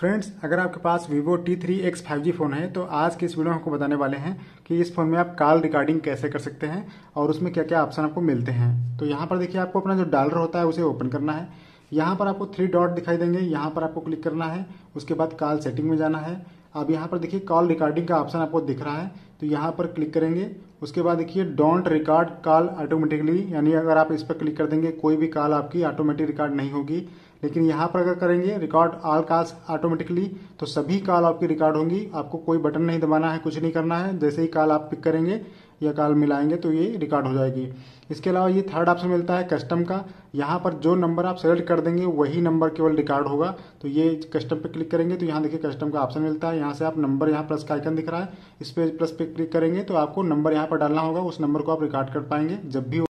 friends अगर आपके पास Vivo T three X five G phone है तो आज के इस वीडियो में आपको बताने वाले हैं कि इस फोन में आप कॉल रिकॉर्डिंग कैसे कर सकते हैं और उसमें क्या क्या ऑप्शन आपको मिलते हैं तो यहाँ पर देखिए आपको अपना जो डालर होता है उसे ओपन करना है यहाँ पर आपको थ्री डॉट दिखाई देंगे यहाँ पर आपको क्लिक करना है उसके बाद कॉल सेटिंग में जाना है अब यहाँ पर देखिए कॉल रिकॉर्डिंग का ऑप्शन आपको दिख रहा है तो यहाँ पर क्लिक करेंगे उसके बाद देखिए डोंट रिकॉर्ड कॉल ऑटोमेटिकली यानी अगर आप इस पर क्लिक कर देंगे कोई भी कॉल आपकी ऑटोमेटिक रिकॉर्ड नहीं होगी लेकिन यहाँ पर अगर करेंगे रिकॉर्ड ऑल कॉल्स ऑटोमेटिकली तो सभी कॉल आपकी रिकॉर्ड होंगी आपको कोई बटन नहीं दबाना है कुछ नहीं करना है जैसे ही कॉल आप पिक करेंगे या काल मिलाएंगे तो ये रिकॉर्ड हो जाएगी इसके अलावा ये थर्ड ऑप्शन मिलता है कस्टम का यहाँ पर जो नंबर आप सेलेक्ट कर देंगे वही नंबर केवल रिकॉर्ड होगा तो ये कस्टम पे क्लिक करेंगे तो यहाँ देखिए कस्टम का ऑप्शन मिलता है यहाँ से आप नंबर यहाँ प्लस का आइकन दिख रहा है इस पर प्लस पे क्लिक करेंगे तो आपको नंबर यहाँ पर डालना होगा उस नंबर को आप रिकॉर्ड कर पाएंगे जब भी